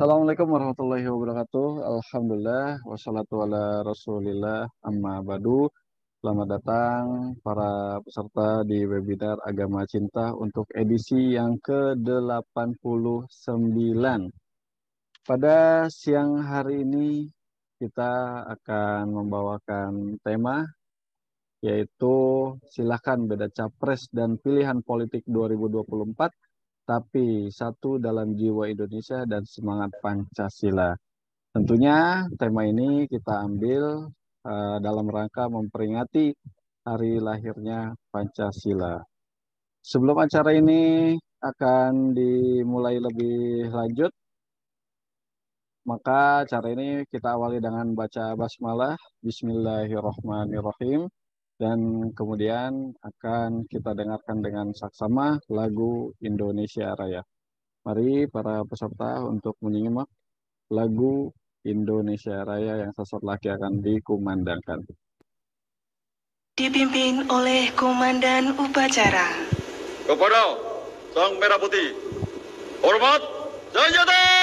Assalamualaikum warahmatullahi wabarakatuh. Alhamdulillah wassalatu ala Rasulillah amma badu. Selamat datang para peserta di webinar Agama Cinta untuk edisi yang ke-89. Pada siang hari ini kita akan membawakan tema yaitu silakan beda capres dan pilihan politik 2024 tapi satu dalam jiwa Indonesia dan semangat Pancasila. Tentunya tema ini kita ambil uh, dalam rangka memperingati hari lahirnya Pancasila. Sebelum acara ini akan dimulai lebih lanjut, maka acara ini kita awali dengan baca basmalah. Bismillahirrahmanirrahim dan kemudian akan kita dengarkan dengan saksama lagu Indonesia Raya. Mari para peserta untuk menyimak lagu Indonesia Raya yang sesaat lagi akan dikumandangkan. Dipimpin oleh Komandan Upacara. Kepada Sang Merah Putih, hormat jatuh!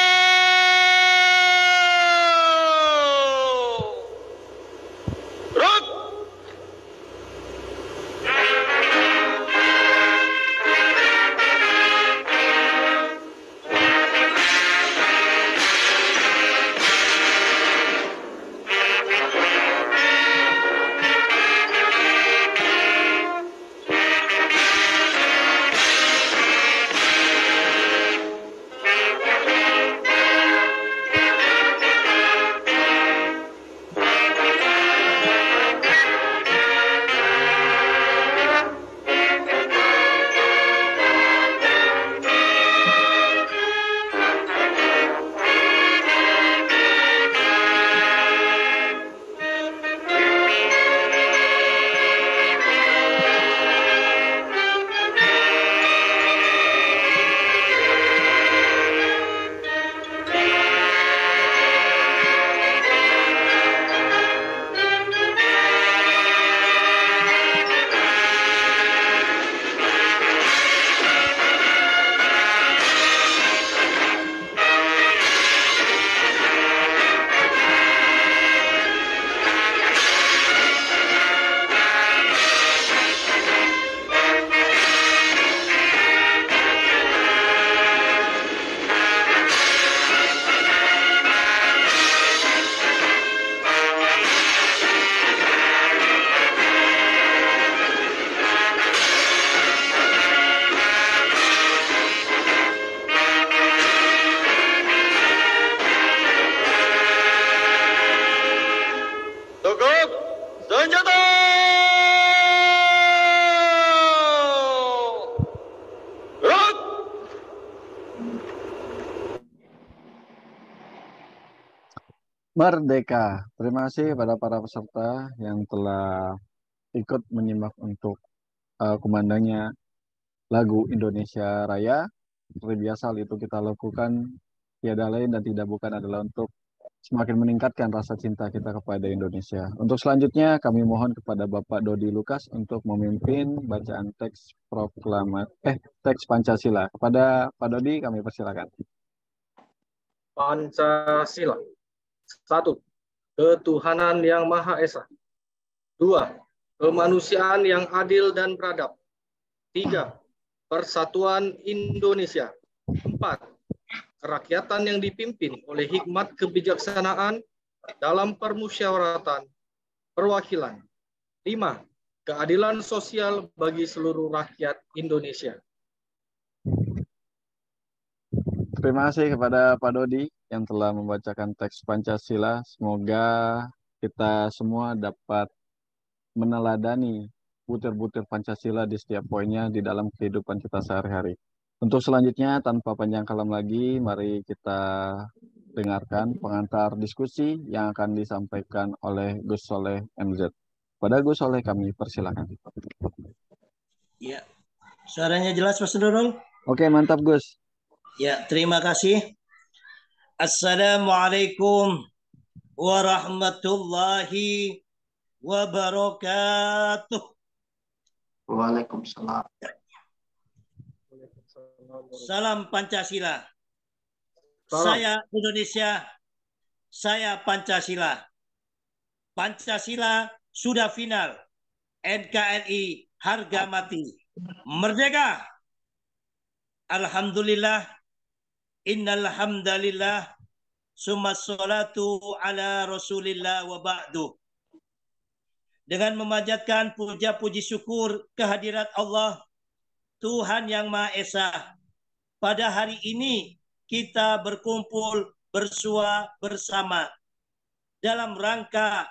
merdeka. Terima kasih hmm. kepada para peserta yang telah ikut menyimak untuk uh, kumandangnya lagu Indonesia Raya. Seperti biasa itu kita lakukan tiada lain dan tidak bukan adalah untuk semakin meningkatkan rasa cinta kita kepada Indonesia. Untuk selanjutnya kami mohon kepada Bapak Dodi Lukas untuk memimpin bacaan teks proklamat eh teks Pancasila. Kepada Pak Dodi kami persilakan. Pancasila satu, ketuhanan yang Maha Esa. Dua, kemanusiaan yang adil dan beradab. Tiga, persatuan Indonesia. Empat, kerakyatan yang dipimpin oleh hikmat kebijaksanaan dalam permusyawaratan, perwakilan. Lima, keadilan sosial bagi seluruh rakyat Indonesia. Terima kasih kepada Pak Dodi yang telah membacakan teks Pancasila. Semoga kita semua dapat meneladani butir-butir Pancasila di setiap poinnya di dalam kehidupan kita sehari-hari. Untuk selanjutnya, tanpa panjang kalam lagi, mari kita dengarkan pengantar diskusi yang akan disampaikan oleh Gus Soleh MZ. Pada Gus Soleh kami persilakan. Ya, suaranya jelas Mas Nurul? Oke, mantap Gus. Ya, terima kasih. Assalamualaikum warahmatullahi wabarakatuh. Waalaikumsalam. Salam Pancasila. Salam. Saya Indonesia. Saya Pancasila. Pancasila sudah final. NKRI harga mati. Merdeka. Alhamdulillah Innal hamdalillah summa salatu ala Rasulillah wa ba'du. Dengan memanjatkan puja puji syukur kehadirat Allah Tuhan yang Maha Esa. Pada hari ini kita berkumpul bersua bersama dalam rangka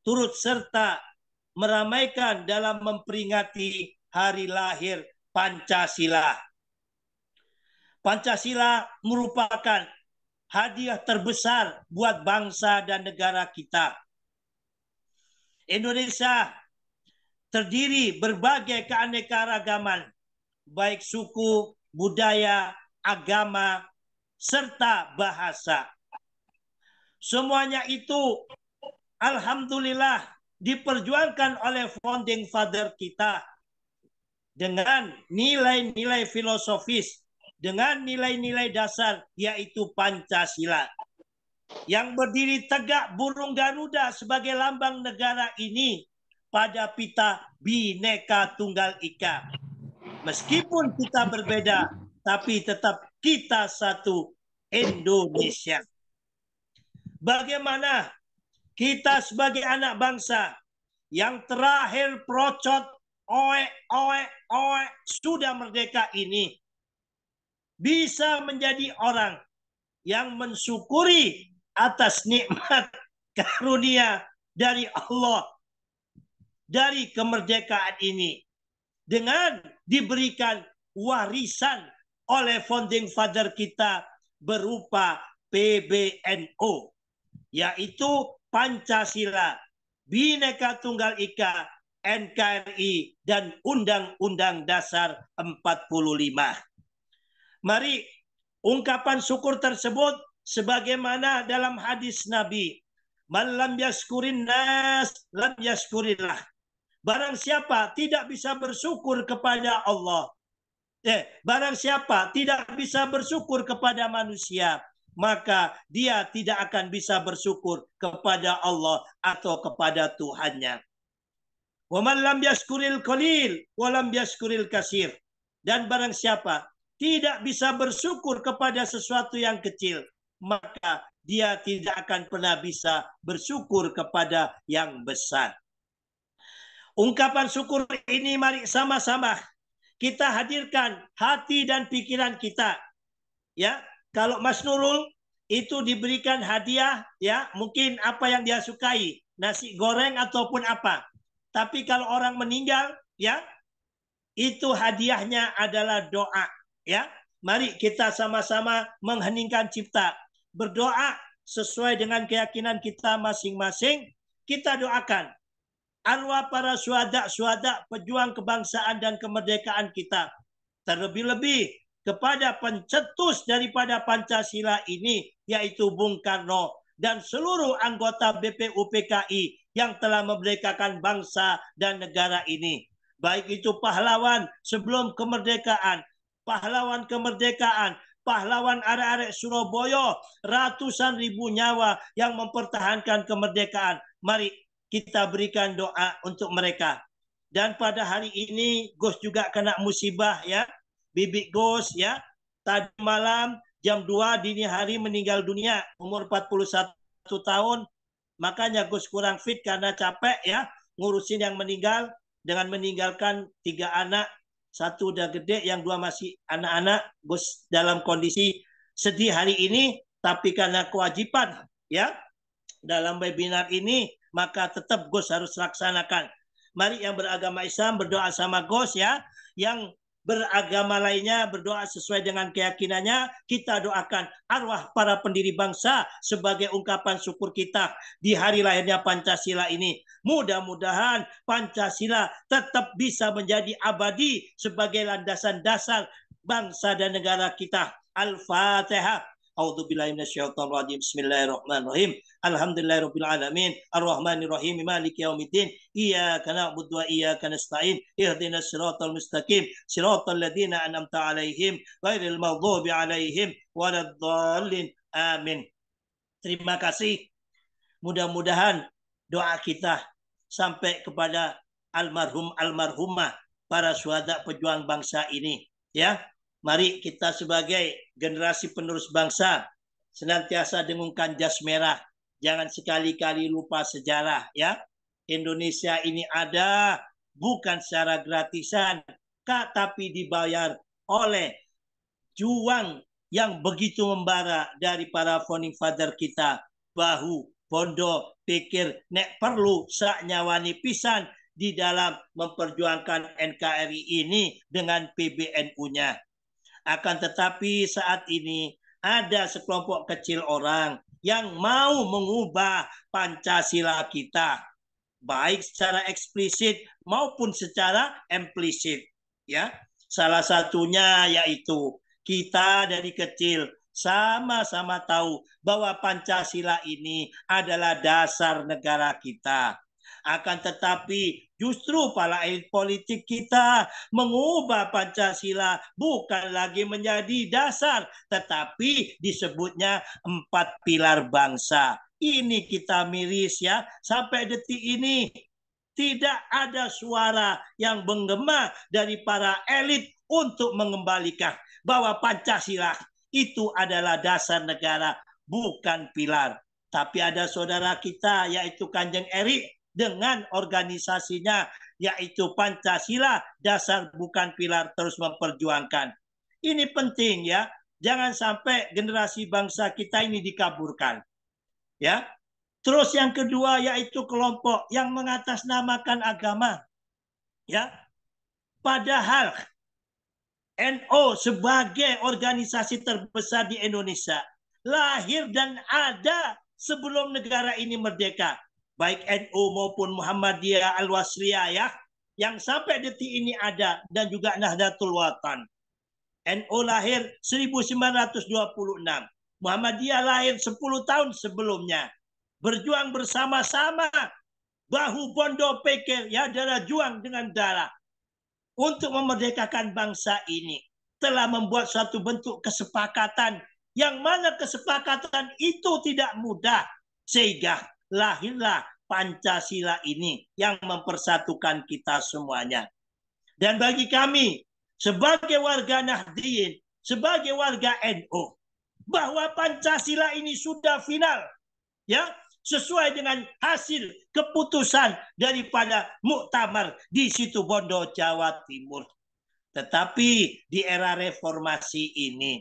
turut serta meramaikan dalam memperingati hari lahir Pancasila. Pancasila merupakan hadiah terbesar buat bangsa dan negara kita. Indonesia terdiri berbagai keanekaragaman, baik suku, budaya, agama, serta bahasa. Semuanya itu alhamdulillah diperjuangkan oleh founding father kita dengan nilai-nilai filosofis dengan nilai-nilai dasar yaitu Pancasila. Yang berdiri tegak burung Garuda sebagai lambang negara ini pada pita bineka Tunggal Ika. Meskipun kita berbeda, tapi tetap kita satu Indonesia. Bagaimana kita sebagai anak bangsa yang terakhir procot oe oe oe sudah merdeka ini bisa menjadi orang yang mensyukuri atas nikmat karunia dari Allah dari kemerdekaan ini dengan diberikan warisan oleh founding father kita berupa PBNO yaitu Pancasila, Bhinneka Tunggal Ika, NKRI dan Undang-Undang Dasar 45. Mari ungkapan syukur tersebut sebagaimana dalam hadis Nabi. Malam yaskurin nas lam yaskurillah. Barang siapa tidak bisa bersyukur kepada Allah. Eh, barang siapa tidak bisa bersyukur kepada manusia, maka dia tidak akan bisa bersyukur kepada Allah atau kepada Tuhannya. Wa man lam yaskuril qalil wa lam yaskuril kasir. Dan barang siapa tidak bisa bersyukur kepada sesuatu yang kecil, maka dia tidak akan pernah bisa bersyukur kepada yang besar. Ungkapan syukur ini mari sama-sama kita hadirkan hati dan pikiran kita. Ya, kalau Mas Nurul itu diberikan hadiah ya, mungkin apa yang dia sukai, nasi goreng ataupun apa. Tapi kalau orang meninggal ya, itu hadiahnya adalah doa Ya, mari kita sama-sama mengheningkan cipta, berdoa sesuai dengan keyakinan kita masing-masing. Kita doakan arwah para suada-suada pejuang kebangsaan dan kemerdekaan kita. Terlebih-lebih kepada pencetus daripada Pancasila ini, yaitu Bung Karno dan seluruh anggota BPUPKI yang telah memerdekakan bangsa dan negara ini. Baik itu pahlawan sebelum kemerdekaan pahlawan kemerdekaan, pahlawan arek-arek Surabaya, ratusan ribu nyawa yang mempertahankan kemerdekaan. Mari kita berikan doa untuk mereka. Dan pada hari ini Gus juga kena musibah ya. Bibik Gus ya. Tadi malam jam 2 dini hari meninggal dunia umur 41 tahun. Makanya Gus kurang fit karena capek ya ngurusin yang meninggal dengan meninggalkan tiga anak satu udah gede, yang dua masih anak-anak, Gus dalam kondisi sedih hari ini, tapi karena kewajiban ya dalam webinar ini maka tetap Gus harus laksanakan. Mari yang beragama Islam berdoa sama Gus ya, yang beragama lainnya berdoa sesuai dengan keyakinannya. Kita doakan arwah para pendiri bangsa sebagai ungkapan syukur kita di hari lahirnya Pancasila ini. Mudah-mudahan Pancasila tetap bisa menjadi abadi sebagai landasan dasar bangsa dan negara kita. Al-Fatihah. A'udzu billahi minasyaitonir rajim. Bismillahirrahmanirrahim. Alhamdulillahirabbil alamin. Arrahmanirrahim. Maliki yaumiddin. Iyyaka na'budu wa iyyaka nasta'in. Ihdinas siratal mustaqim. Siratal ladzina an'amta 'alaihim ghairil maghdubi 'alaihim waladdallin. Amin. Terima kasih. Mudah-mudahan doa kita sampai kepada almarhum almarhumah para suhada pejuang bangsa ini ya Mari kita sebagai generasi penerus bangsa senantiasa dengungkan jas merah. Jangan sekali-kali lupa sejarah ya. Indonesia ini ada bukan secara gratisan, Kak, tapi dibayar oleh juang yang begitu membara dari para founding father kita, bahu, bondo, pikir, nek perlu sak nyawani pisan di dalam memperjuangkan NKRI ini dengan PBNU-nya. Akan tetapi saat ini ada sekelompok kecil orang yang mau mengubah Pancasila kita baik secara eksplisit maupun secara implisit ya. Salah satunya yaitu kita dari kecil sama-sama tahu bahwa Pancasila ini adalah dasar negara kita. Akan tetapi justru para elit politik kita mengubah Pancasila bukan lagi menjadi dasar, tetapi disebutnya empat pilar bangsa. Ini kita miris ya, sampai detik ini tidak ada suara yang menggema dari para elit untuk mengembalikan bahwa Pancasila itu adalah dasar negara, bukan pilar. Tapi ada saudara kita yaitu Kanjeng Erik dengan organisasinya yaitu Pancasila dasar bukan pilar terus memperjuangkan. Ini penting ya, jangan sampai generasi bangsa kita ini dikaburkan. Ya. Terus yang kedua yaitu kelompok yang mengatasnamakan agama. Ya. Padahal NO sebagai organisasi terbesar di Indonesia lahir dan ada sebelum negara ini merdeka baik NU maupun Muhammadiyah Al-Wasriyah ya yang sampai detik ini ada dan juga Nahdlatul Watan. NU lahir 1926, Muhammadiyah lahir 10 tahun sebelumnya. Berjuang bersama-sama bahu bondo pikir ya darah juang dengan darah untuk memerdekakan bangsa ini telah membuat satu bentuk kesepakatan yang mana kesepakatan itu tidak mudah sehingga lahirlah Pancasila ini yang mempersatukan kita semuanya. Dan bagi kami sebagai warga Nahdiyin, sebagai warga NU, bahwa Pancasila ini sudah final. Ya, sesuai dengan hasil keputusan daripada muktamar di situ Bondo Jawa Timur. Tetapi di era reformasi ini,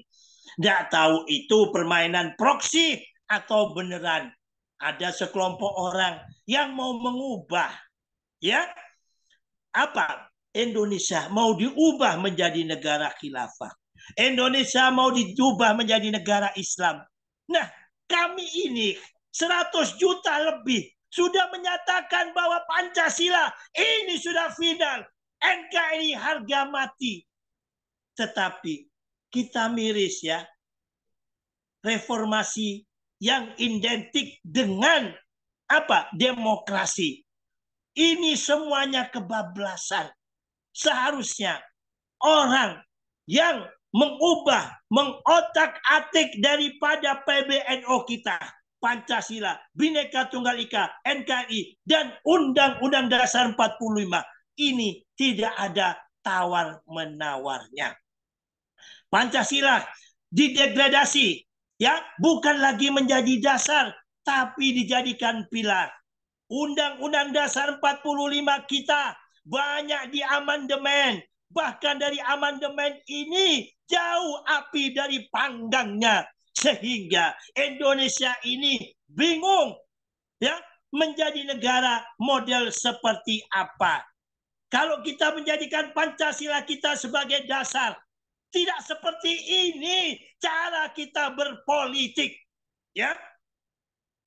tidak tahu itu permainan proksi atau beneran ada sekelompok orang yang mau mengubah ya apa Indonesia mau diubah menjadi negara khilafah. Indonesia mau diubah menjadi negara Islam. Nah, kami ini 100 juta lebih sudah menyatakan bahwa Pancasila ini sudah final. NKRI harga mati. Tetapi kita miris ya. Reformasi yang identik dengan apa? Demokrasi. Ini semuanya kebablasan. Seharusnya orang yang mengubah, mengotak-atik daripada PBNO kita, Pancasila, Bhinneka Tunggal Ika, NKI dan Undang-Undang Dasar 45. Ini tidak ada tawar-menawarnya. Pancasila didegradasi ya bukan lagi menjadi dasar tapi dijadikan pilar. Undang-Undang Dasar 45 kita banyak di amandemen. Bahkan dari amandemen ini jauh api dari panggangnya. Sehingga Indonesia ini bingung ya menjadi negara model seperti apa. Kalau kita menjadikan Pancasila kita sebagai dasar, tidak seperti ini cara kita berpolitik. Ya.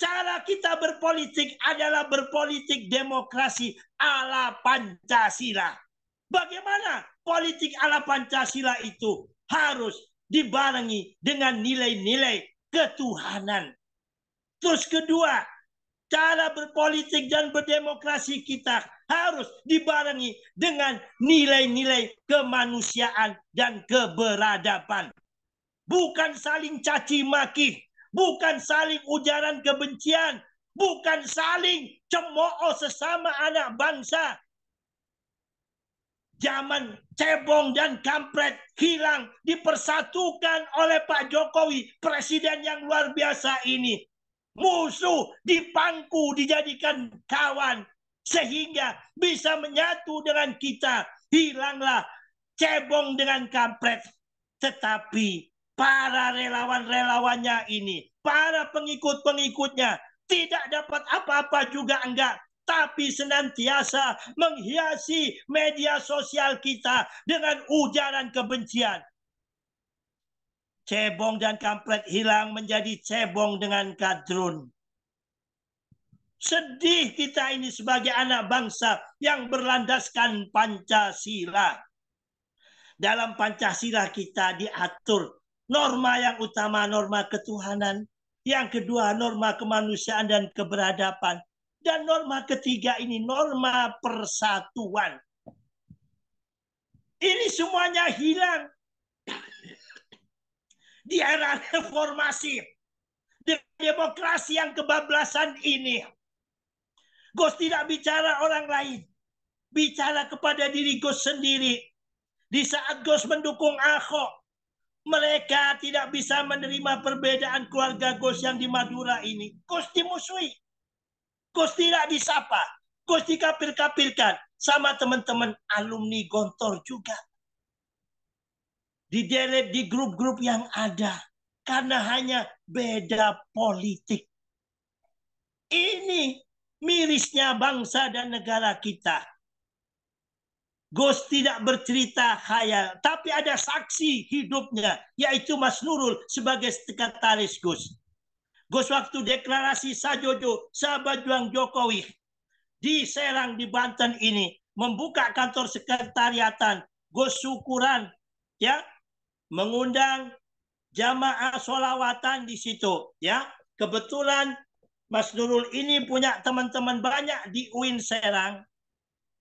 Cara kita berpolitik adalah berpolitik demokrasi ala Pancasila. Bagaimana politik ala Pancasila itu harus dibarengi dengan nilai-nilai ketuhanan. Terus kedua, cara berpolitik dan berdemokrasi kita harus dibarengi dengan nilai-nilai kemanusiaan dan keberadaban. Bukan saling caci maki, bukan saling ujaran kebencian, bukan saling cemooh sesama anak bangsa. Zaman cebong dan kampret hilang dipersatukan oleh Pak Jokowi, presiden yang luar biasa ini musuh dipangku dijadikan kawan sehingga bisa menyatu dengan kita hilanglah cebong dengan kampret tetapi para relawan-relawannya ini para pengikut-pengikutnya tidak dapat apa-apa juga enggak tapi senantiasa menghiasi media sosial kita dengan ujaran kebencian cebong dan kampret hilang menjadi cebong dengan kadrun. Sedih kita ini sebagai anak bangsa yang berlandaskan Pancasila. Dalam Pancasila kita diatur norma yang utama norma ketuhanan, yang kedua norma kemanusiaan dan keberadaban, dan norma ketiga ini norma persatuan. Ini semuanya hilang di era reformasi. Di demokrasi yang kebablasan ini. Gus tidak bicara orang lain. Bicara kepada diri Gus sendiri. Di saat Gus mendukung Ahok, mereka tidak bisa menerima perbedaan keluarga Gus yang di Madura ini. Gus dimusuhi. Gus tidak disapa. Gus dikapir-kapirkan sama teman-teman alumni Gontor juga. Di diderek di grup-grup yang ada karena hanya beda politik. Ini mirisnya bangsa dan negara kita. Gus tidak bercerita khayal, tapi ada saksi hidupnya, yaitu Mas Nurul sebagai sekretaris Gus. Gus waktu deklarasi Sajojo, sahabat juang Jokowi, di Serang, di Banten ini, membuka kantor sekretariatan, Gus syukuran, ya mengundang jamaah solawatan di situ ya kebetulan Mas Nurul ini punya teman-teman banyak di UIN Serang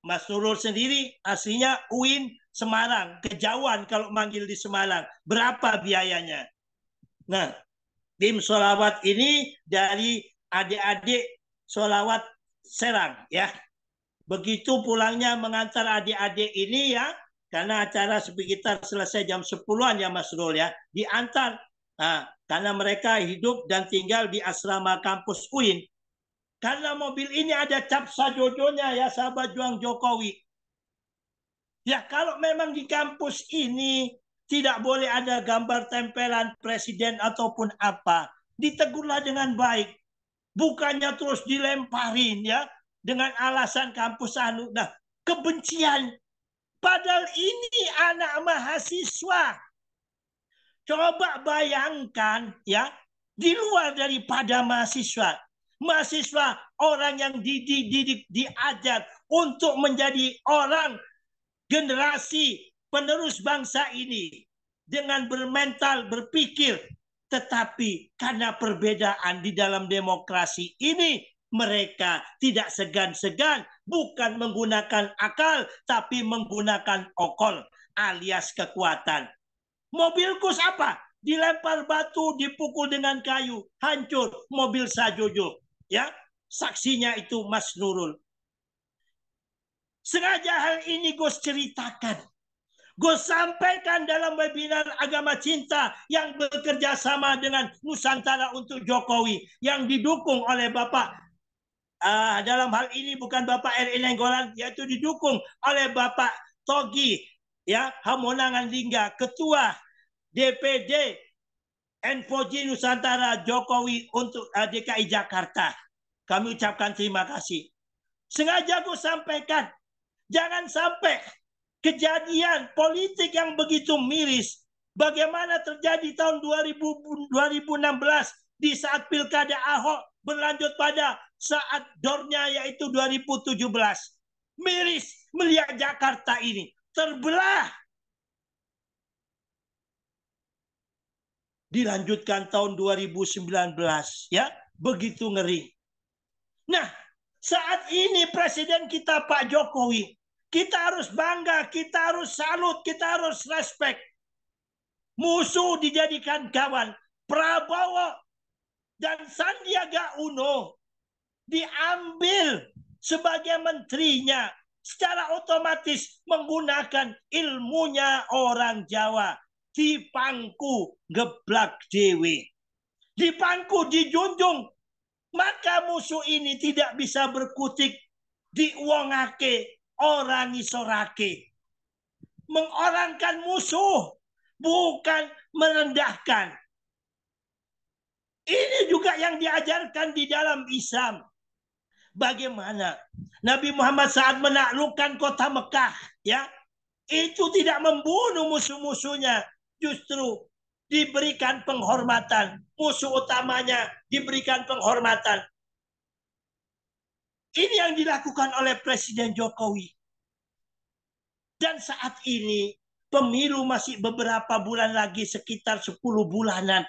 Mas Nurul sendiri aslinya UIN Semarang kejauhan kalau manggil di Semarang berapa biayanya nah tim solawat ini dari adik-adik solawat Serang ya begitu pulangnya mengantar adik-adik ini ya karena acara sekitar selesai jam 10-an ya Mas Rul ya, diantar. Nah, karena mereka hidup dan tinggal di asrama kampus UIN. Karena mobil ini ada cap sajodonya ya sahabat juang Jokowi. Ya kalau memang di kampus ini tidak boleh ada gambar tempelan presiden ataupun apa. Ditegurlah dengan baik. Bukannya terus dilemparin ya dengan alasan kampus anu. Nah kebencian Padahal ini anak mahasiswa. Coba bayangkan ya, di luar daripada mahasiswa. Mahasiswa orang yang dididik, diajar untuk menjadi orang generasi penerus bangsa ini dengan bermental, berpikir. Tetapi karena perbedaan di dalam demokrasi ini, mereka tidak segan-segan bukan menggunakan akal, tapi menggunakan okol alias kekuatan. kus apa? Dilempar batu, dipukul dengan kayu, hancur mobil sajojo. Ya, saksinya itu Mas Nurul. Sengaja hal ini Gus ceritakan. Gus sampaikan dalam webinar agama cinta yang bekerja sama dengan Nusantara untuk Jokowi yang didukung oleh Bapak uh, dalam hal ini bukan Bapak RI Nenggolan yaitu didukung oleh Bapak Togi ya Hamonangan Lingga Ketua DPD NPOJ Nusantara Jokowi untuk uh, ah, DKI Jakarta. Kami ucapkan terima kasih. Sengaja aku sampaikan, jangan sampai kejadian politik yang begitu miris bagaimana terjadi tahun 2000, 2016 di saat pilkada Ahok berlanjut pada saat dornya yaitu 2017. Miris melihat Jakarta ini terbelah. Dilanjutkan tahun 2019 ya, begitu ngeri. Nah, saat ini presiden kita Pak Jokowi, kita harus bangga, kita harus salut, kita harus respect. Musuh dijadikan kawan. Prabowo dan Sandiaga Uno diambil sebagai menterinya secara otomatis menggunakan ilmunya orang Jawa di pangku geblak dewi di pangku dijunjung maka musuh ini tidak bisa berkutik di diuangake orang isorake mengorangkan musuh bukan merendahkan ini juga yang diajarkan di dalam Islam bagaimana Nabi Muhammad saat menaklukkan kota Mekah ya itu tidak membunuh musuh-musuhnya justru diberikan penghormatan musuh utamanya diberikan penghormatan ini yang dilakukan oleh Presiden Jokowi dan saat ini pemilu masih beberapa bulan lagi sekitar 10 bulanan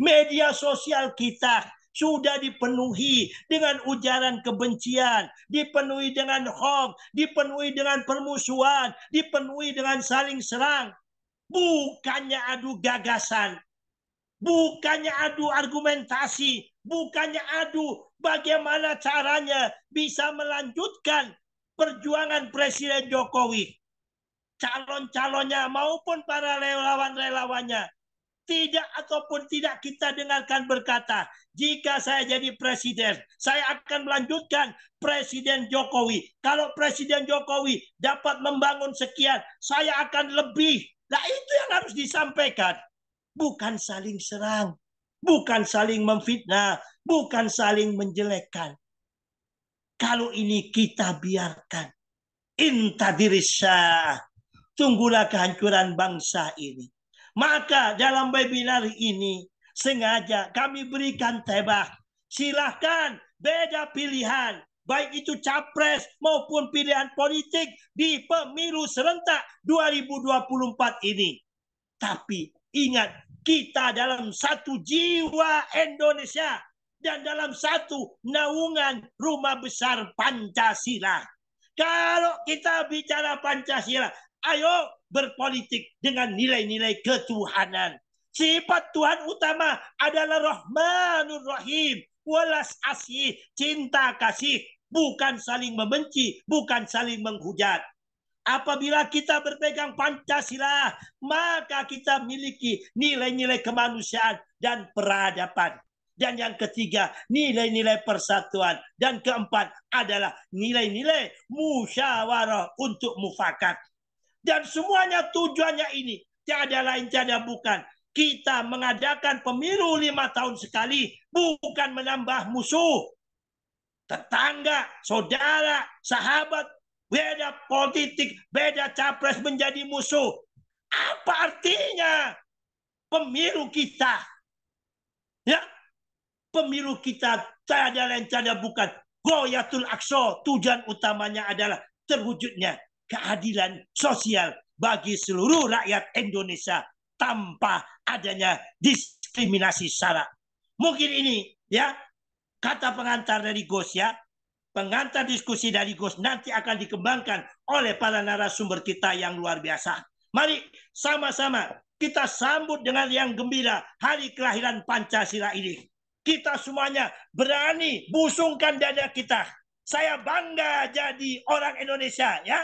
media sosial kita sudah dipenuhi dengan ujaran kebencian, dipenuhi dengan hoax, dipenuhi dengan permusuhan, dipenuhi dengan saling serang. Bukannya adu gagasan, bukannya adu argumentasi, bukannya adu bagaimana caranya bisa melanjutkan perjuangan Presiden Jokowi. Calon-calonnya maupun para relawan-relawannya tidak ataupun tidak kita dengarkan berkata jika saya jadi presiden, saya akan melanjutkan Presiden Jokowi. Kalau Presiden Jokowi dapat membangun sekian, saya akan lebih. Nah itu yang harus disampaikan. Bukan saling serang, bukan saling memfitnah, bukan saling menjelekkan. Kalau ini kita biarkan, inta intadirisya, tunggulah kehancuran bangsa ini. Maka dalam webinar ini, sengaja kami berikan tebak. Silahkan beda pilihan, baik itu capres maupun pilihan politik di pemilu serentak 2024 ini. Tapi ingat, kita dalam satu jiwa Indonesia dan dalam satu naungan rumah besar Pancasila. Kalau kita bicara Pancasila, ayo berpolitik dengan nilai-nilai ketuhanan. Sifat Tuhan utama adalah Rahmanur Rahim. Walas asih, cinta kasih. Bukan saling membenci, bukan saling menghujat. Apabila kita berpegang Pancasila, maka kita miliki nilai-nilai kemanusiaan dan peradaban. Dan yang ketiga, nilai-nilai persatuan. Dan keempat adalah nilai-nilai musyawarah untuk mufakat. Dan semuanya tujuannya ini tiada lain tiada bukan kita mengadakan pemilu lima tahun sekali bukan menambah musuh. Tetangga, saudara, sahabat, beda politik, beda capres menjadi musuh. Apa artinya pemilu kita? Ya, pemilu kita tiada lain tiada bukan goyatul aksa tujuan utamanya adalah terwujudnya keadilan sosial bagi seluruh rakyat Indonesia tanpa adanya diskriminasi syarat. Mungkin ini ya kata pengantar dari Gus ya. Pengantar diskusi dari Gus nanti akan dikembangkan oleh para narasumber kita yang luar biasa. Mari sama-sama kita sambut dengan yang gembira hari kelahiran Pancasila ini. Kita semuanya berani busungkan dada kita. Saya bangga jadi orang Indonesia ya.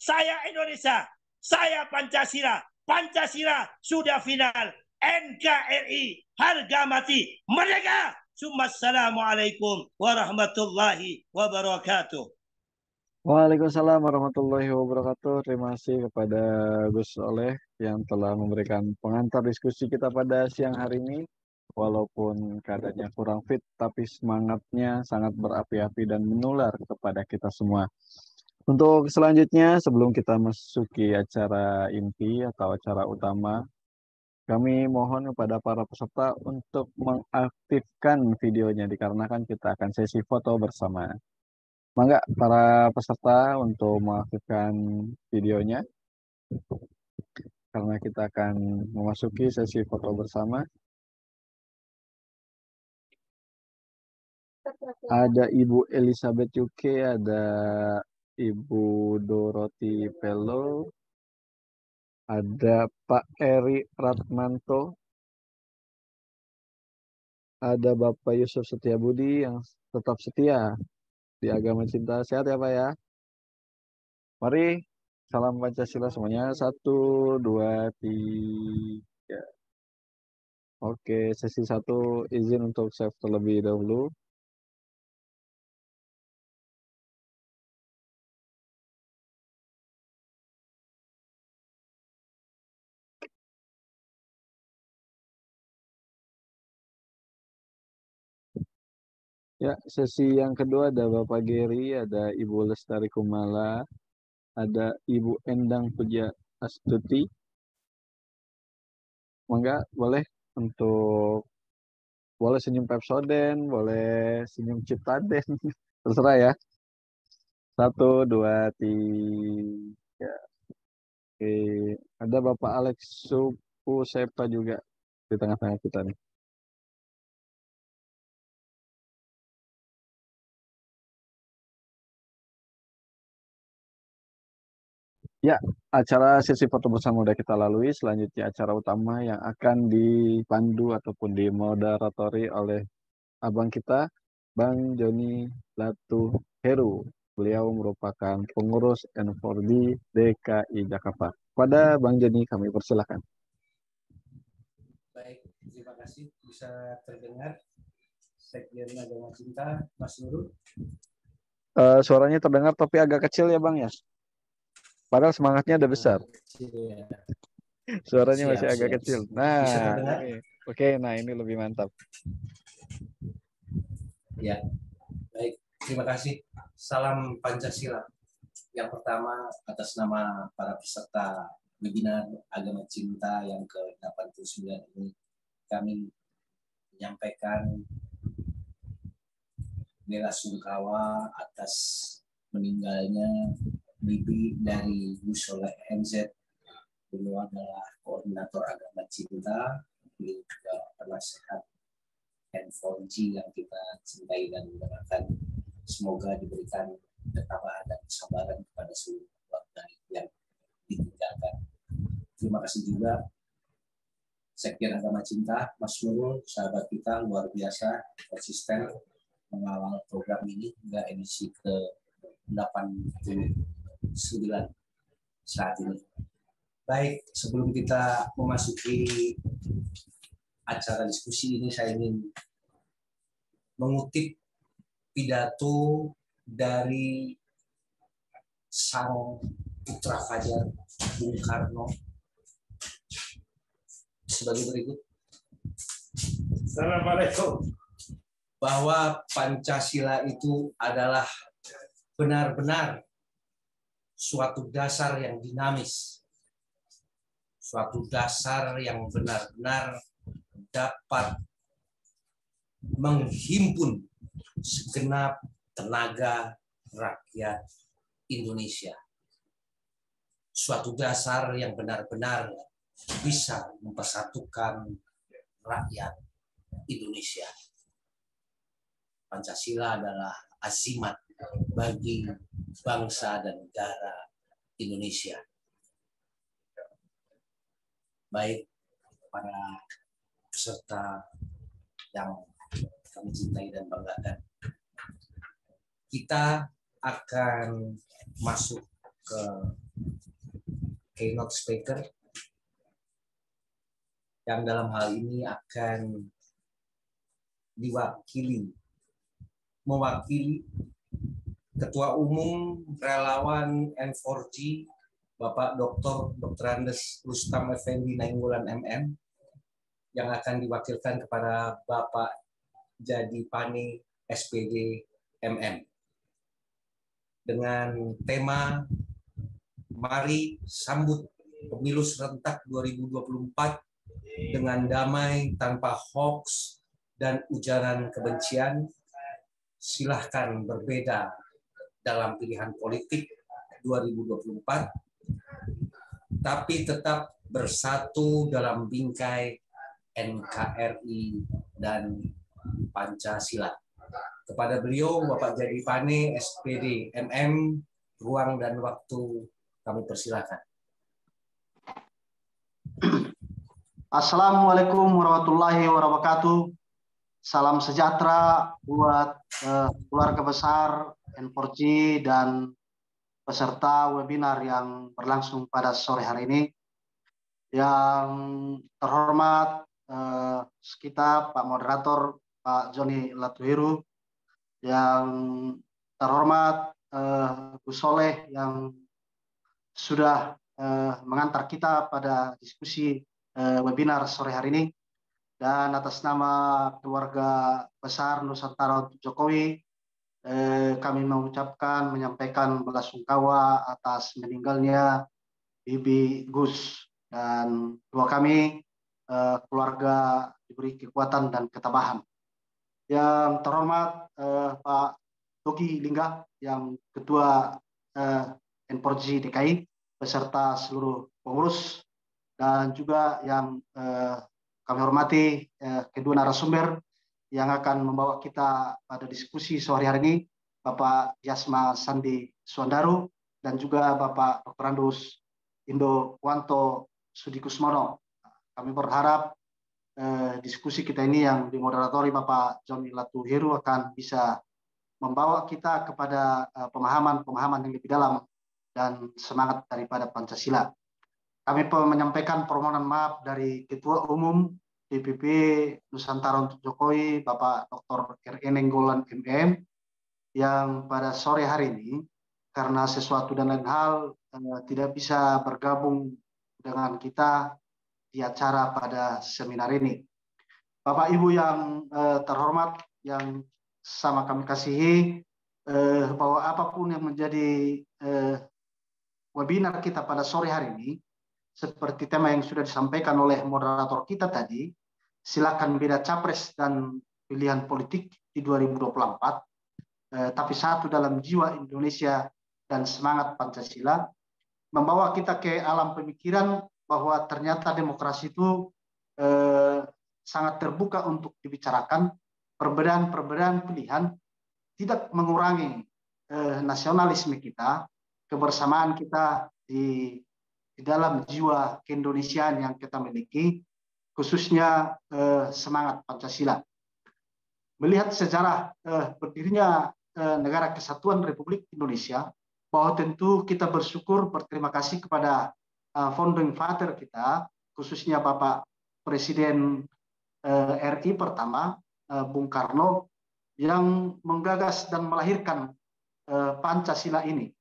Saya Indonesia, saya Pancasila, Pancasila sudah final. NKRI harga mati. Merdeka. Assalamualaikum warahmatullahi wabarakatuh. Waalaikumsalam warahmatullahi wabarakatuh. Terima kasih kepada Gus Oleh yang telah memberikan pengantar diskusi kita pada siang hari ini. Walaupun keadaannya kurang fit, tapi semangatnya sangat berapi-api dan menular kepada kita semua. Untuk selanjutnya, sebelum kita masuki acara inti atau acara utama, kami mohon kepada para peserta untuk mengaktifkan videonya dikarenakan kita akan sesi foto bersama. Mangga para peserta untuk mengaktifkan videonya karena kita akan memasuki sesi foto bersama. Ada Ibu Elizabeth Yuke, ada Ibu Doroti Pelo, ada Pak Eri Ratmanto, ada Bapak Yusuf Setiabudi yang tetap setia di agama cinta sehat ya Pak ya. Mari salam Pancasila semuanya. Satu, dua, tiga. Oke, sesi satu izin untuk save terlebih dahulu. Ya, sesi yang kedua ada Bapak Geri, ada Ibu Lestari Kumala, ada Ibu Endang Puja Astuti. Mangga, boleh untuk boleh senyum Pepsoden, boleh senyum Ciptaden, terserah ya. Satu, dua, tiga. Oke, ada Bapak Alex Supu Supusepa juga di tengah-tengah kita nih. Ya, acara sesi foto bersama sudah kita lalui. Selanjutnya acara utama yang akan dipandu ataupun dimoderatori oleh abang kita, Bang Joni Latu Heru. Beliau merupakan pengurus N4D DKI Jakarta. Pada Bang Joni kami persilahkan. Baik, terima kasih bisa terdengar sekjen agama cinta Mas Nurul. Uh, suaranya terdengar tapi agak kecil ya Bang ya. Padahal semangatnya ada besar. Nah, iya. Suaranya siap, masih agak siap. kecil. Nah, oke. Okay. Nah, ini lebih mantap. Ya, baik. Terima kasih. Salam Pancasila. Yang pertama atas nama para peserta webinar agama cinta yang ke-89 ini kami menyampaikan bela sungkawa atas meninggalnya Bibi dari Musola MZ Beliau adalah koordinator agama cinta, beliau juga penasehat sehat g yang kita cintai dan gunakan. Semoga diberikan ketabahan dan kesabaran kepada seluruh keluarga yang ditinggalkan. Terima kasih juga Sekjen Agama Cinta, Mas Nurul, sahabat kita luar biasa, konsisten mengawal program ini hingga edisi ke 80 saat ini. Baik, sebelum kita memasuki acara diskusi ini, saya ingin mengutip pidato dari sang putra Fajar Bung Karno sebagai berikut. Assalamualaikum. Bahwa Pancasila itu adalah benar-benar suatu dasar yang dinamis, suatu dasar yang benar-benar dapat menghimpun segenap tenaga rakyat Indonesia. Suatu dasar yang benar-benar bisa mempersatukan rakyat Indonesia. Pancasila adalah azimat bagi bangsa dan negara Indonesia. Baik para peserta yang kami cintai dan banggakan. Kita akan masuk ke keynote speaker yang dalam hal ini akan diwakili mewakili Ketua Umum Relawan N4G Bapak Dr. Dr. Andes Rustam Effendi Nainggolan MM yang akan diwakilkan kepada Bapak Jadi Pani SPD MM dengan tema Mari sambut pemilu serentak 2024 dengan damai tanpa hoax dan ujaran kebencian. Silahkan berbeda dalam pilihan politik 2024, tapi tetap bersatu dalam bingkai NKRI dan Pancasila. Kepada beliau, Bapak Jadi Pane, SPD, MM, ruang dan waktu kami persilakan. Assalamualaikum warahmatullahi wabarakatuh. Salam sejahtera buat uh, keluarga besar N4G dan peserta webinar yang berlangsung pada sore hari ini. Yang terhormat eh, kita Pak Moderator Pak Joni Latuhiru, yang terhormat eh, Gus Soleh yang sudah eh, mengantar kita pada diskusi eh, webinar sore hari ini dan atas nama keluarga besar Nusantara Jokowi eh, kami mengucapkan menyampaikan belasungkawa atas meninggalnya Bibi Gus dan dua kami eh, keluarga diberi kekuatan dan ketabahan. Yang terhormat eh, Pak Togi Lingga yang ketua eh, n DKI beserta seluruh pengurus dan juga yang eh, kami hormati eh, kedua narasumber yang akan membawa kita pada diskusi sore hari ini, Bapak Yasma Sandi Suandaru dan juga Bapak Dr. Andus Indo Wanto Sudikusmono. Kami berharap eh, diskusi kita ini yang dimoderatori Bapak John Ilatuhiru akan bisa membawa kita kepada eh, pemahaman-pemahaman eh, yang lebih dalam dan semangat daripada Pancasila. Kami menyampaikan permohonan maaf dari Ketua Umum DPP Nusantara untuk Jokowi, Bapak Dr. R.E. Nenggolan MM, yang pada sore hari ini karena sesuatu dan lain hal eh, tidak bisa bergabung dengan kita di acara pada seminar ini. Bapak Ibu yang eh, terhormat, yang sama kami kasihi, eh, bahwa apapun yang menjadi webinar kita pada sore hari ini, seperti tema yang sudah disampaikan oleh moderator kita tadi, silakan beda capres dan pilihan politik di 2024, eh, tapi satu dalam jiwa Indonesia dan semangat Pancasila, membawa kita ke alam pemikiran bahwa ternyata demokrasi itu eh, sangat terbuka untuk dibicarakan, perbedaan-perbedaan pilihan tidak mengurangi eh, nasionalisme kita, kebersamaan kita di di dalam jiwa keindonesiaan yang kita miliki, khususnya eh, semangat Pancasila. Melihat sejarah eh, berdirinya eh, Negara Kesatuan Republik Indonesia, bahwa tentu kita bersyukur berterima kasih kepada eh, founding father kita, khususnya Bapak Presiden eh, RI pertama, eh, Bung Karno, yang menggagas dan melahirkan eh, Pancasila ini,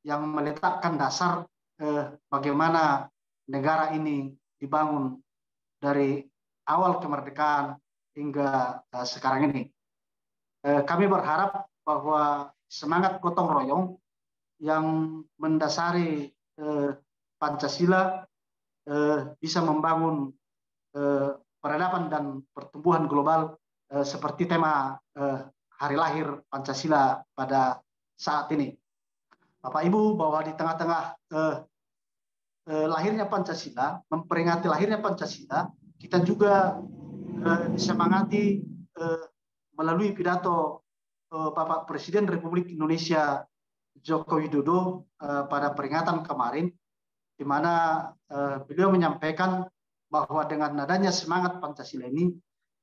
yang meletakkan dasar eh, bagaimana negara ini dibangun dari awal kemerdekaan hingga eh, sekarang ini. Eh, kami berharap bahwa semangat gotong royong yang mendasari eh, Pancasila eh, bisa membangun eh, peradaban dan pertumbuhan global eh, seperti tema eh, hari lahir Pancasila pada saat ini. Bapak Ibu bahwa di tengah-tengah eh, eh, lahirnya Pancasila, memperingati lahirnya Pancasila, kita juga eh, disemangati eh, melalui pidato eh, Bapak Presiden Republik Indonesia Joko Widodo eh, pada peringatan kemarin, di mana eh, beliau menyampaikan bahwa dengan nadanya semangat Pancasila ini,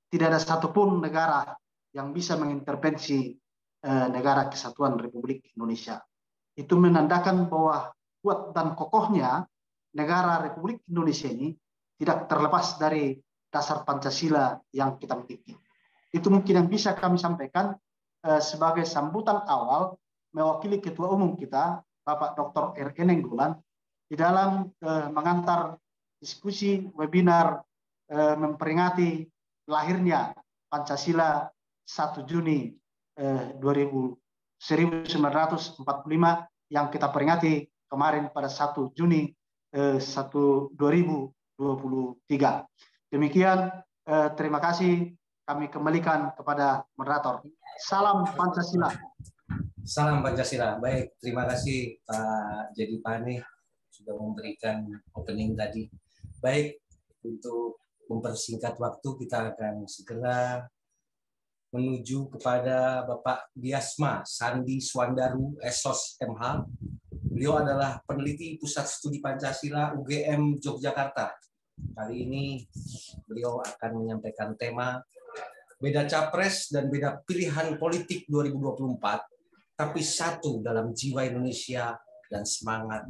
tidak ada satupun negara yang bisa mengintervensi eh, negara kesatuan Republik Indonesia. Itu menandakan bahwa kuat dan kokohnya negara Republik Indonesia ini tidak terlepas dari dasar Pancasila yang kita miliki. Itu mungkin yang bisa kami sampaikan eh, sebagai sambutan awal mewakili Ketua Umum kita, Bapak Dr. R. Nenggolan, di dalam eh, mengantar diskusi webinar eh, memperingati lahirnya Pancasila 1 Juni 1945 yang kita peringati kemarin pada 1 Juni eh, 1 2023. Demikian eh, terima kasih kami kembalikan kepada moderator. Salam Pancasila. Salam Pancasila. Baik, terima kasih Pak Jadi Pane sudah memberikan opening tadi. Baik, untuk mempersingkat waktu kita akan segera menuju kepada Bapak Biasma Sandi Swandaru Esos MH. Beliau adalah peneliti Pusat Studi Pancasila UGM Yogyakarta. Kali ini beliau akan menyampaikan tema beda capres dan beda pilihan politik 2024, tapi satu dalam jiwa Indonesia dan semangat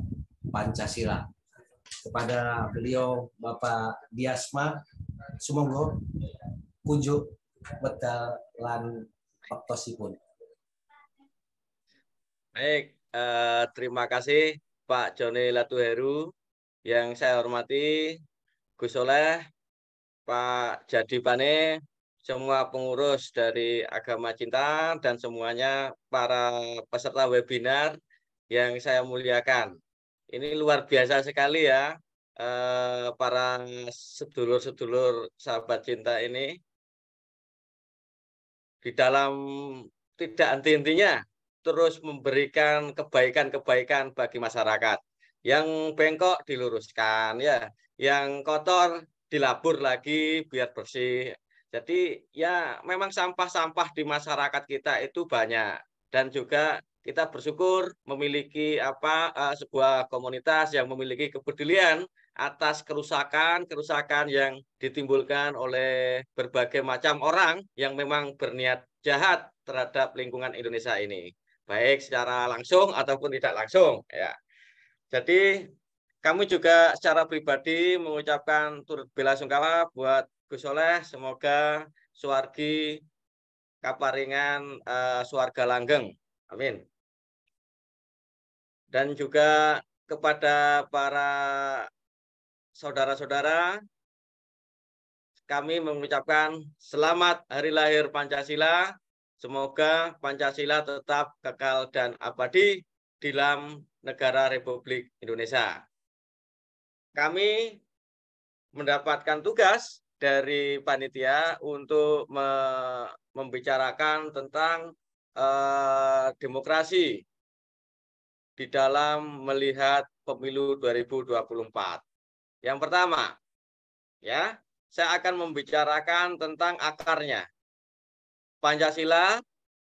Pancasila. Kepada beliau Bapak Biasma, semoga, kunjuk medal lan pun. Baik, uh, terima kasih Pak Joni Latuheru yang saya hormati, Gus Oleh, Pak Jadi Pane, semua pengurus dari Agama Cinta dan semuanya para peserta webinar yang saya muliakan. Ini luar biasa sekali ya eh, para sedulur-sedulur sahabat cinta ini di dalam tidak henti-hentinya terus memberikan kebaikan-kebaikan bagi masyarakat. Yang bengkok diluruskan ya, yang kotor dilabur lagi biar bersih. Jadi ya memang sampah-sampah di masyarakat kita itu banyak dan juga kita bersyukur memiliki apa eh, sebuah komunitas yang memiliki kepedulian atas kerusakan-kerusakan yang ditimbulkan oleh berbagai macam orang yang memang berniat jahat terhadap lingkungan Indonesia ini, baik secara langsung ataupun tidak langsung ya. Jadi kami juga secara pribadi mengucapkan turut bela sungkawa buat Gus Soleh, semoga suargi kaparingan uh, eh, suarga langgeng. Amin. Dan juga kepada para saudara-saudara, kami mengucapkan selamat hari lahir Pancasila. Semoga Pancasila tetap kekal dan abadi di dalam negara Republik Indonesia. Kami mendapatkan tugas dari panitia untuk me membicarakan tentang uh, demokrasi di dalam melihat pemilu 2024. Yang pertama, ya, saya akan membicarakan tentang akarnya. Pancasila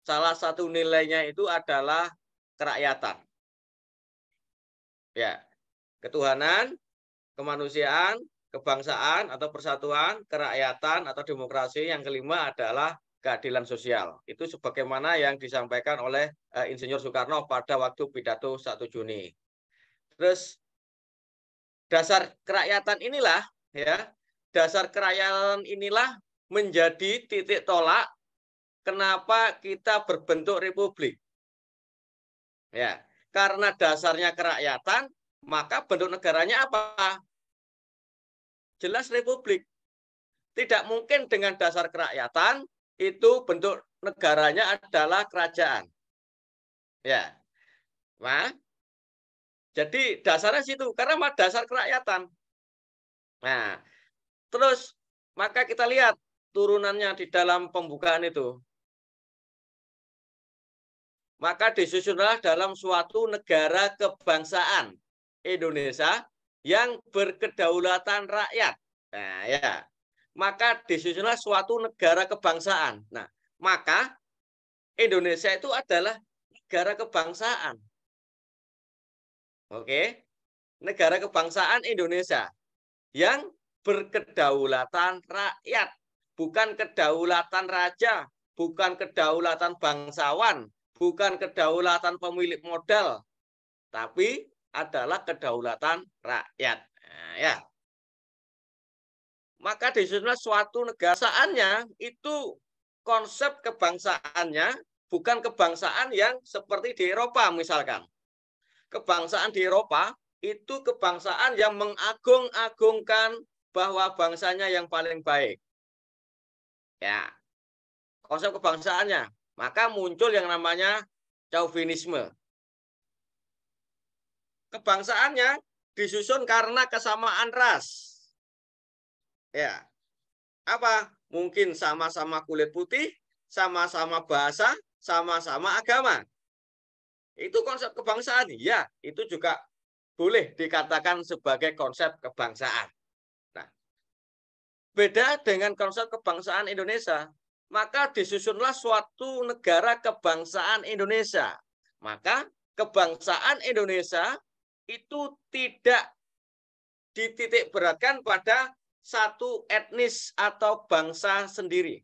salah satu nilainya itu adalah kerakyatan. Ya, ketuhanan, kemanusiaan, kebangsaan atau persatuan, kerakyatan atau demokrasi. Yang kelima adalah keadilan sosial. Itu sebagaimana yang disampaikan oleh eh, Insinyur Soekarno pada waktu pidato 1 Juni. Terus dasar kerakyatan inilah ya dasar kerakyatan inilah menjadi titik tolak kenapa kita berbentuk republik ya karena dasarnya kerakyatan maka bentuk negaranya apa jelas republik tidak mungkin dengan dasar kerakyatan itu bentuk negaranya adalah kerajaan ya nah jadi dasarnya situ karena dasar kerakyatan. Nah, terus maka kita lihat turunannya di dalam pembukaan itu. Maka disusunlah dalam suatu negara kebangsaan Indonesia yang berkedaulatan rakyat. Nah, ya. Maka disusunlah suatu negara kebangsaan. Nah, maka Indonesia itu adalah negara kebangsaan. Oke. Negara kebangsaan Indonesia yang berkedaulatan rakyat, bukan kedaulatan raja, bukan kedaulatan bangsawan, bukan kedaulatan pemilik modal, tapi adalah kedaulatan rakyat. Nah, ya. Maka sana suatu negaraannya itu konsep kebangsaannya bukan kebangsaan yang seperti di Eropa misalkan kebangsaan di Eropa itu kebangsaan yang mengagung-agungkan bahwa bangsanya yang paling baik. Ya. Konsep kebangsaannya. Maka muncul yang namanya chauvinisme. Kebangsaannya disusun karena kesamaan ras. Ya. Apa? Mungkin sama-sama kulit putih, sama-sama bahasa, sama-sama agama. Itu konsep kebangsaan. Ya, itu juga boleh dikatakan sebagai konsep kebangsaan. Nah, beda dengan konsep kebangsaan Indonesia, maka disusunlah suatu negara kebangsaan Indonesia. Maka kebangsaan Indonesia itu tidak dititik beratkan pada satu etnis atau bangsa sendiri.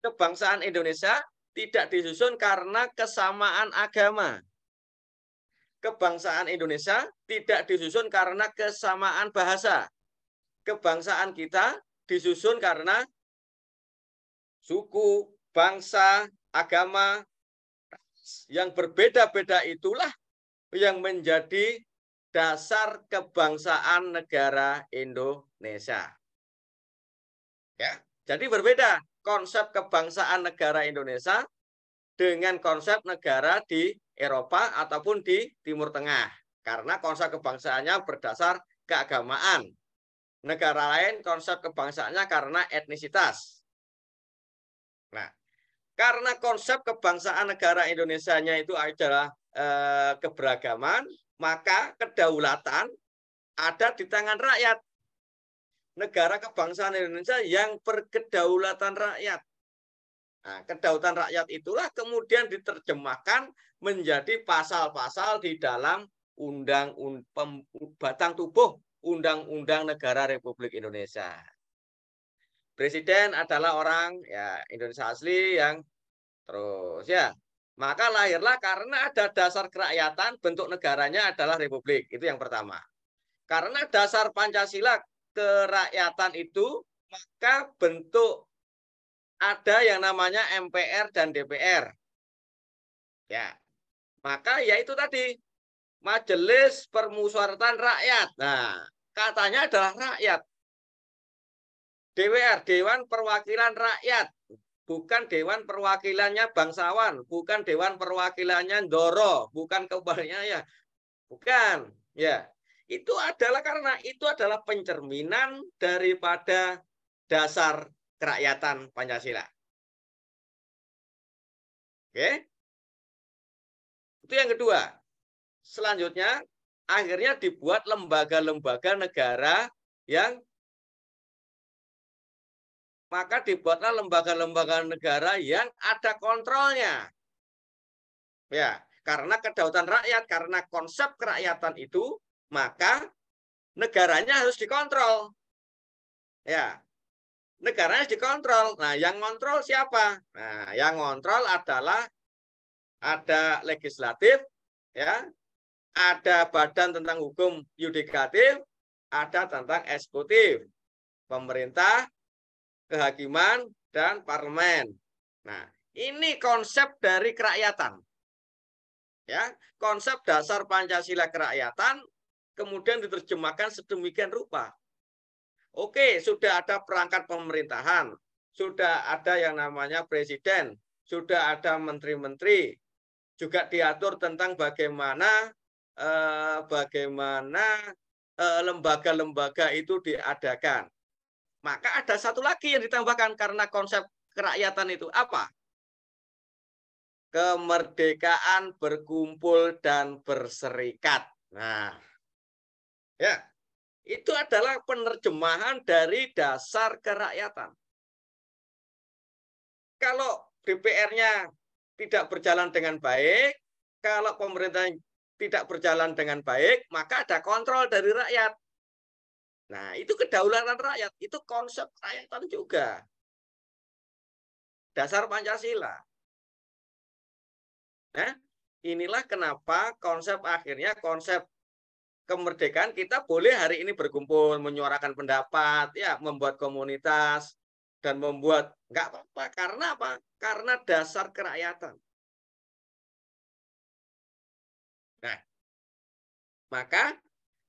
Kebangsaan Indonesia tidak disusun karena kesamaan agama. Kebangsaan Indonesia tidak disusun karena kesamaan bahasa. Kebangsaan kita disusun karena suku, bangsa, agama yang berbeda-beda itulah yang menjadi dasar kebangsaan negara Indonesia. Ya, jadi berbeda konsep kebangsaan negara Indonesia dengan konsep negara di Eropa ataupun di Timur Tengah. Karena konsep kebangsaannya berdasar keagamaan. Negara lain konsep kebangsaannya karena etnisitas. Nah, karena konsep kebangsaan negara Indonesia-nya itu adalah eh, keberagaman, maka kedaulatan ada di tangan rakyat negara kebangsaan Indonesia yang berkedaulatan rakyat. Nah, kedaulatan rakyat itulah kemudian diterjemahkan menjadi pasal-pasal di dalam undang batang tubuh Undang-Undang Negara Republik Indonesia. Presiden adalah orang ya Indonesia asli yang terus ya maka lahirlah karena ada dasar kerakyatan bentuk negaranya adalah republik itu yang pertama karena dasar Pancasila kerakyatan itu, maka bentuk ada yang namanya MPR dan DPR. Ya. Maka yaitu tadi Majelis Permusyawaratan Rakyat. Nah, katanya adalah rakyat. DPR Dewan Perwakilan Rakyat, bukan Dewan Perwakilannya bangsawan, bukan Dewan Perwakilannya Ndoro, bukan kebalnya ya. Bukan, ya itu adalah karena itu adalah pencerminan daripada dasar kerakyatan Pancasila. Oke. Itu yang kedua. Selanjutnya akhirnya dibuat lembaga-lembaga negara yang maka dibuatlah lembaga-lembaga negara yang ada kontrolnya. Ya, karena kedaulatan rakyat, karena konsep kerakyatan itu maka negaranya harus dikontrol. Ya, negaranya harus dikontrol. Nah, yang kontrol siapa? Nah, yang kontrol adalah ada legislatif, ya, ada badan tentang hukum yudikatif, ada tentang eksekutif, pemerintah, kehakiman, dan parlemen. Nah, ini konsep dari kerakyatan. Ya, konsep dasar Pancasila kerakyatan kemudian diterjemahkan sedemikian rupa. Oke, sudah ada perangkat pemerintahan, sudah ada yang namanya presiden, sudah ada menteri-menteri, juga diatur tentang bagaimana eh, bagaimana eh, lembaga-lembaga eh, itu diadakan. Maka ada satu lagi yang ditambahkan karena konsep kerakyatan itu apa? Kemerdekaan berkumpul dan berserikat. Nah, Ya, itu adalah penerjemahan dari dasar kerakyatan. Kalau DPR-nya tidak berjalan dengan baik, kalau pemerintah tidak berjalan dengan baik, maka ada kontrol dari rakyat. Nah, itu kedaulatan rakyat, itu konsep kerakyatan juga. Dasar Pancasila. Nah, inilah kenapa konsep akhirnya konsep kemerdekaan kita boleh hari ini berkumpul menyuarakan pendapat ya membuat komunitas dan membuat nggak apa-apa karena apa karena dasar kerakyatan nah maka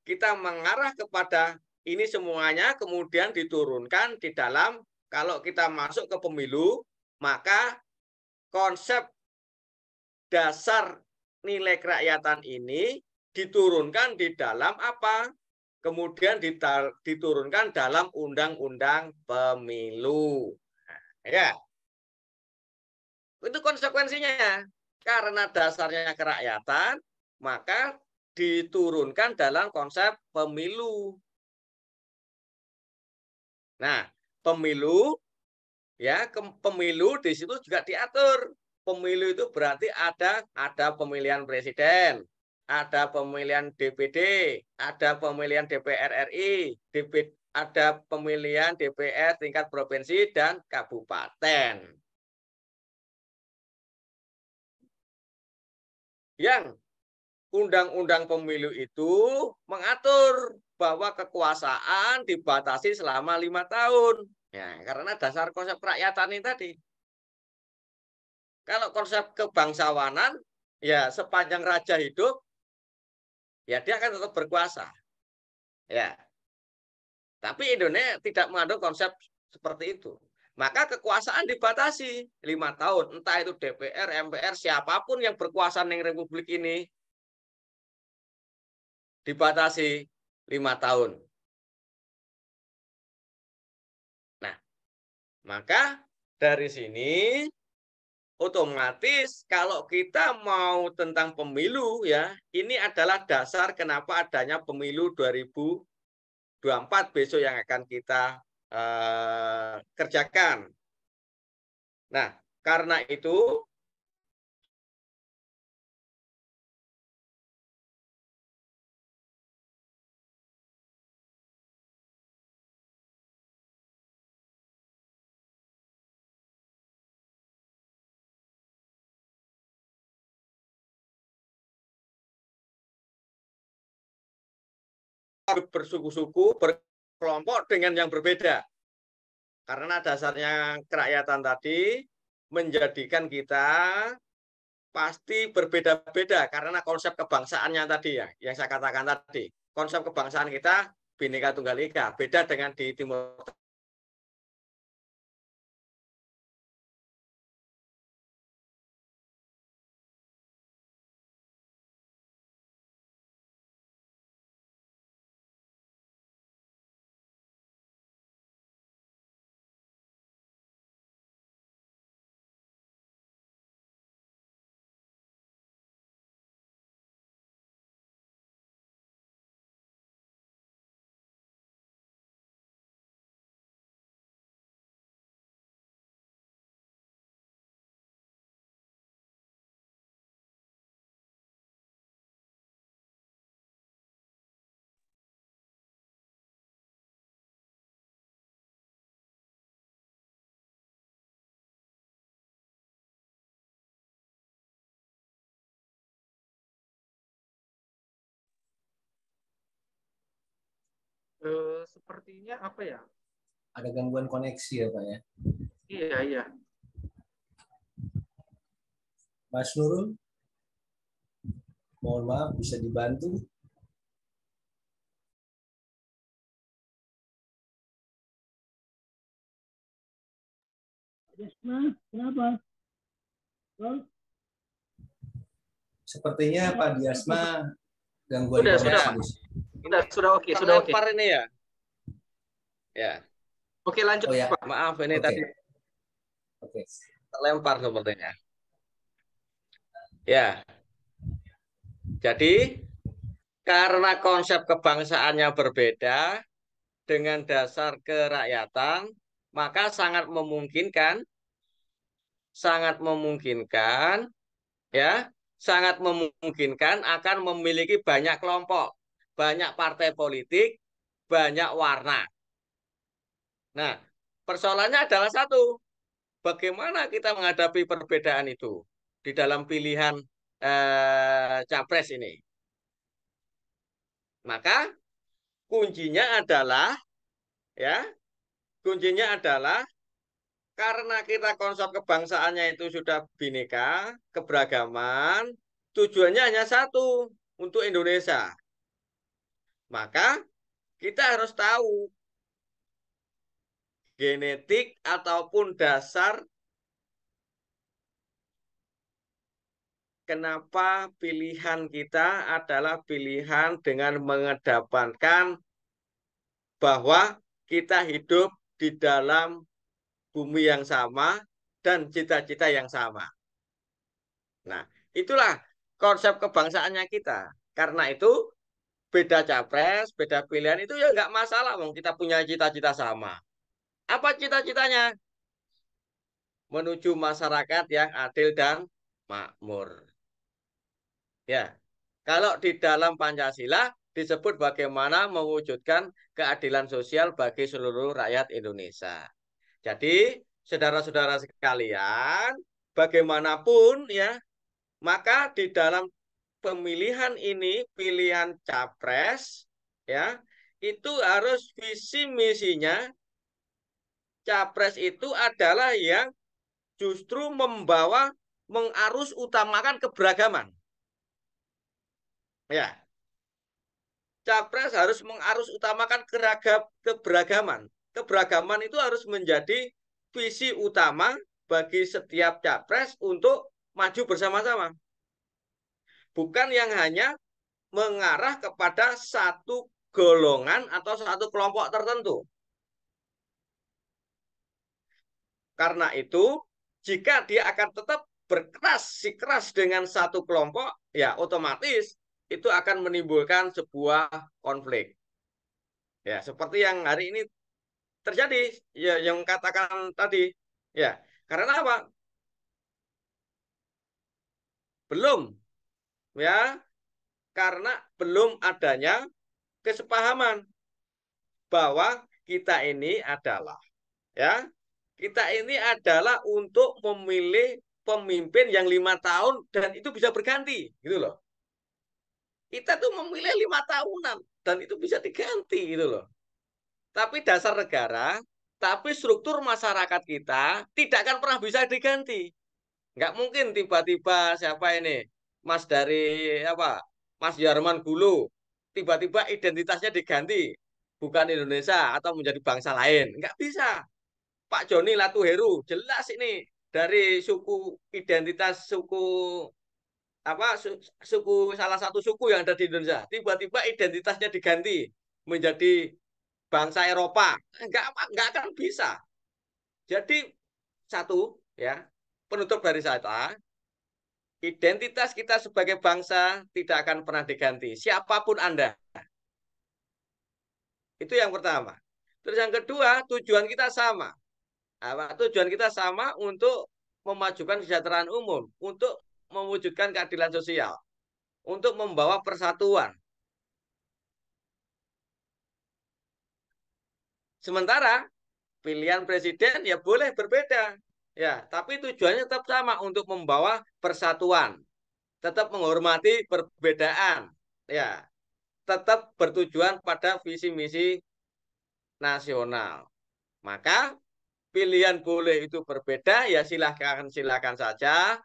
kita mengarah kepada ini semuanya kemudian diturunkan di dalam kalau kita masuk ke pemilu maka konsep dasar nilai kerakyatan ini diturunkan di dalam apa? Kemudian diturunkan dalam undang-undang pemilu. Nah, ya. Itu konsekuensinya. Karena dasarnya kerakyatan, maka diturunkan dalam konsep pemilu. Nah, pemilu ya ke, pemilu di situ juga diatur. Pemilu itu berarti ada ada pemilihan presiden, ada pemilihan DPD, ada pemilihan DPR RI, ada pemilihan DPR tingkat provinsi dan kabupaten. Yang undang-undang pemilu itu mengatur bahwa kekuasaan dibatasi selama lima tahun. Ya, karena dasar konsep kerakyatan ini tadi. Kalau konsep kebangsawanan, ya sepanjang raja hidup ya dia akan tetap berkuasa. Ya. Tapi Indonesia tidak mengandung konsep seperti itu. Maka kekuasaan dibatasi lima tahun. Entah itu DPR, MPR, siapapun yang berkuasa di Republik ini dibatasi lima tahun. Nah, maka dari sini otomatis kalau kita mau tentang pemilu ya, ini adalah dasar kenapa adanya pemilu 2024 besok yang akan kita eh, kerjakan. Nah, karena itu bersuku-suku, berkelompok dengan yang berbeda. Karena dasarnya kerakyatan tadi menjadikan kita pasti berbeda-beda karena konsep kebangsaannya tadi ya, yang saya katakan tadi. Konsep kebangsaan kita Bhinneka Tunggal Ika, beda dengan di Timur Eh, sepertinya apa ya? Ada gangguan koneksi ya Pak ya? Iya, iya. Mas Nurul, mohon maaf bisa dibantu? Desma, kenapa? Oh? Sepertinya Pak Diasma gangguan sudah, sudah, tidak, sudah oke, okay, sudah oke. Okay. ini ya. Ya. Oke, okay, lanjut oh, ya. Pak. Maaf ini okay. tadi Oke. Okay. Terlempar sepertinya. Ya. Jadi karena konsep kebangsaannya berbeda dengan dasar kerakyatan, maka sangat memungkinkan sangat memungkinkan ya, sangat memungkinkan akan memiliki banyak kelompok banyak partai politik, banyak warna. Nah, persoalannya adalah satu. Bagaimana kita menghadapi perbedaan itu di dalam pilihan eh, capres ini? Maka kuncinya adalah ya, kuncinya adalah karena kita konsep kebangsaannya itu sudah bineka, keberagaman, tujuannya hanya satu, untuk Indonesia. Maka kita harus tahu genetik ataupun dasar kenapa pilihan kita adalah pilihan dengan mengedepankan bahwa kita hidup di dalam bumi yang sama dan cita-cita yang sama. Nah, itulah konsep kebangsaannya kita. Karena itu, beda capres, beda pilihan itu ya nggak masalah, mong kita punya cita-cita sama. Apa cita-citanya? Menuju masyarakat yang adil dan makmur. Ya, kalau di dalam Pancasila disebut bagaimana mewujudkan keadilan sosial bagi seluruh rakyat Indonesia. Jadi, saudara-saudara sekalian, bagaimanapun ya, maka di dalam pemilihan ini pilihan capres ya itu harus visi misinya capres itu adalah yang justru membawa mengarus utamakan keberagaman. Ya. Capres harus mengarus utamakan keragam, keberagaman. Keberagaman itu harus menjadi visi utama bagi setiap capres untuk maju bersama-sama bukan yang hanya mengarah kepada satu golongan atau satu kelompok tertentu. Karena itu, jika dia akan tetap berkeras si keras dengan satu kelompok, ya otomatis itu akan menimbulkan sebuah konflik. Ya, seperti yang hari ini terjadi, ya yang katakan tadi. Ya, karena apa? Belum ya karena belum adanya kesepahaman bahwa kita ini adalah ya kita ini adalah untuk memilih pemimpin yang lima tahun dan itu bisa berganti gitu loh kita tuh memilih lima tahunan dan itu bisa diganti gitu loh tapi dasar negara tapi struktur masyarakat kita tidak akan pernah bisa diganti nggak mungkin tiba-tiba siapa ini Mas dari apa? Mas Yarman Gulu tiba-tiba identitasnya diganti bukan Indonesia atau menjadi bangsa lain. Enggak bisa. Pak Joni Latuheru jelas ini dari suku identitas suku apa suku salah satu suku yang ada di Indonesia tiba-tiba identitasnya diganti menjadi bangsa Eropa nggak nggak akan bisa jadi satu ya penutup dari saya identitas kita sebagai bangsa tidak akan pernah diganti. Siapapun Anda. Itu yang pertama. Terus yang kedua, tujuan kita sama. Apa? Tujuan kita sama untuk memajukan kesejahteraan umum, untuk mewujudkan keadilan sosial, untuk membawa persatuan. Sementara pilihan presiden ya boleh berbeda. Ya, tapi tujuannya tetap sama untuk membawa persatuan. Tetap menghormati perbedaan. Ya. Tetap bertujuan pada visi misi nasional. Maka pilihan boleh itu berbeda ya silahkan silahkan saja.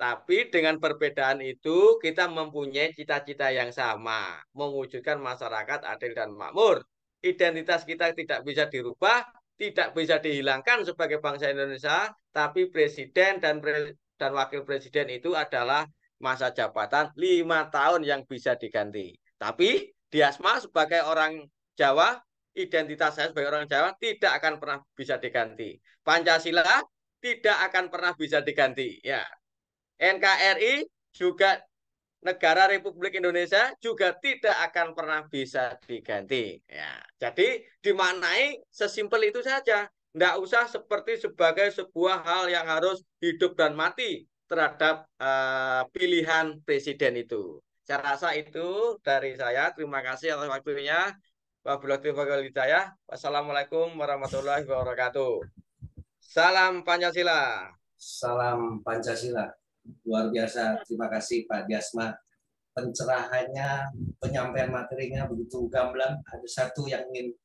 Tapi dengan perbedaan itu kita mempunyai cita-cita yang sama, mewujudkan masyarakat adil dan makmur. Identitas kita tidak bisa dirubah, tidak bisa dihilangkan sebagai bangsa Indonesia, tapi presiden dan pre dan wakil presiden itu adalah masa jabatan lima tahun yang bisa diganti. Tapi Diasma sebagai orang Jawa, identitas saya sebagai orang Jawa tidak akan pernah bisa diganti. Pancasila tidak akan pernah bisa diganti. Ya, NKRI juga negara Republik Indonesia juga tidak akan pernah bisa diganti. Ya, jadi dimanai sesimpel itu saja. Tidak usah seperti sebagai sebuah hal yang harus hidup dan mati terhadap uh, pilihan presiden itu. Saya rasa itu dari saya. Terima kasih atas waktunya. Wassalamualaikum warahmatullahi wabarakatuh. Salam Pancasila. Salam Pancasila. Luar biasa. Terima kasih Pak Diasma. Pencerahannya, penyampaian materinya begitu gamblang. Ada satu yang ingin